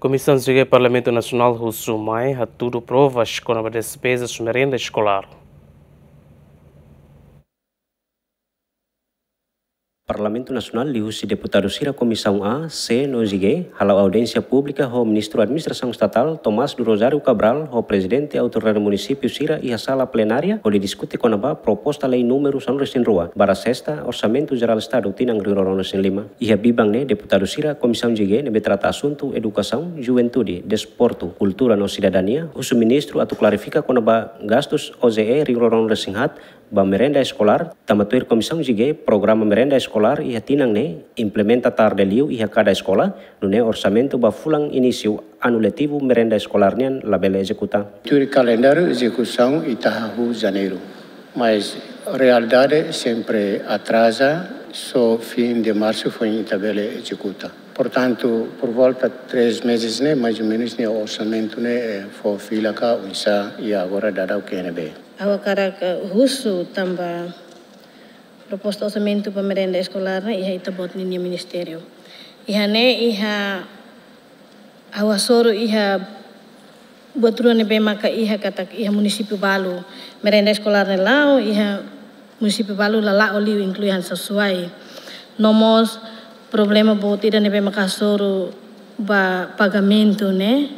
Comissão de Parlamento Nacional russo-mãe tudo provas com a despesa na renda escolar. Parlamento Nacional e deputado Sira komisau A, C, Nozige, halau audiência publika ho Ministro Administração Estatal Tomas Thomas Durozaru Cabral, ho Presidente Autoridade do Sira ihasala plenaria Sala plenaria konaba proposta Lei número São Rua, bara sesta Orçamento Geral Estado Tinang Rirorono Sem Lima. iha Bibang, ne deputado Sira, komisau Jige ne betrata asuntu Educação, Juventude, Desporto, kultura no sidadania o Ministro atu klarifika com a gastos OZE Rirorono Sem Hat, ba merenda escolar, tamatuir comissão jige programa merenda escolar iha tinang ne implementa de liu iha kada escola nune orsamento ba fulang início anulativo merenda escolar nian labela ejecuta Tur kalendar ejecusaun itahu janeiro, mas realidade sempre atrasa so fim de março foi in tabela executa. Portanto, por volta de três meses, né, mais ou menos, né, o orçamento né, foi fila cá, unsa, e agora dará o QNB. Awa karak husu tamba o orçamento para merenda escolar, né, iha itabot ni ministério. Iha né, iha awa soro iha buat turun ni bemaka iha katak iha balo balu merenda escolar ne e iha municipal lala oli incluyan sesuai nomos problema boti dan nebe makasoro ba pagamento ne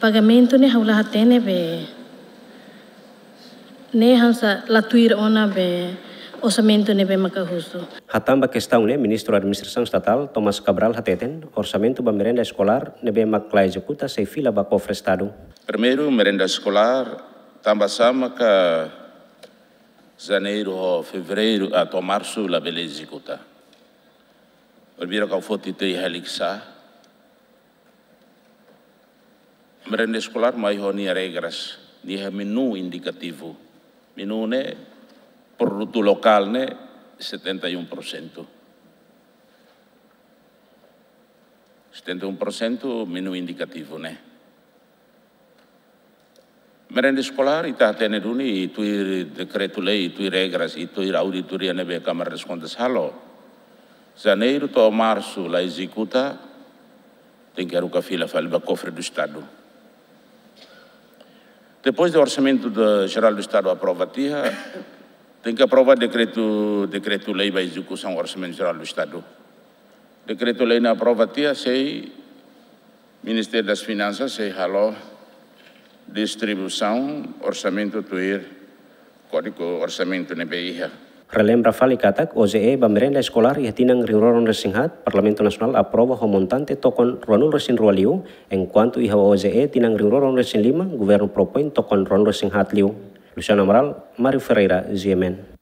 pagamento ne haula hatene be ne hansa latuir ona be orçamento nebe makahuso hatamba questão ne ministro da estatal Thomas Cabral hateten orsamento ba merenda escolar nebe makla executa se fila ba cofre estado primeiro merenda escolar tamba sama ka janeiro, fevereiro, até março, lá beleza executar. Olvira que eu vou te ter relixar. Merenda escolar, mas eu nem regras, nem é menu indicativo. Menu, né? Produto local, né? 71%. 71% um um menu indicativo, né? merenda escolar e está até na e tu decreto lei e tu regras e tu auditoria na câmara das contas janeiro to março lá executa tem que aruca fila falba cofre do estado depois do orçamento do geral do estado aprovativa tem que aprovar decreto decreto lei para execução do orçamento geral do estado decreto lei na aprovativa sei Ministério das Finanças sei halo distribuição, orçamento tuir, código orçamento nebeia. Relembra Fali Katak, OZE Bamerenda Escolar e Tinang Riroron Resinghat, Parlamento Nacional aprova o montante tocon Ronul Resin Rualiu, en cuanto OZE Tinang Riroron Resin Lima, Governo propoin tocon Ronul Resinghat Liu. Luciano Amaral, Mario Ferreira, Ziemen.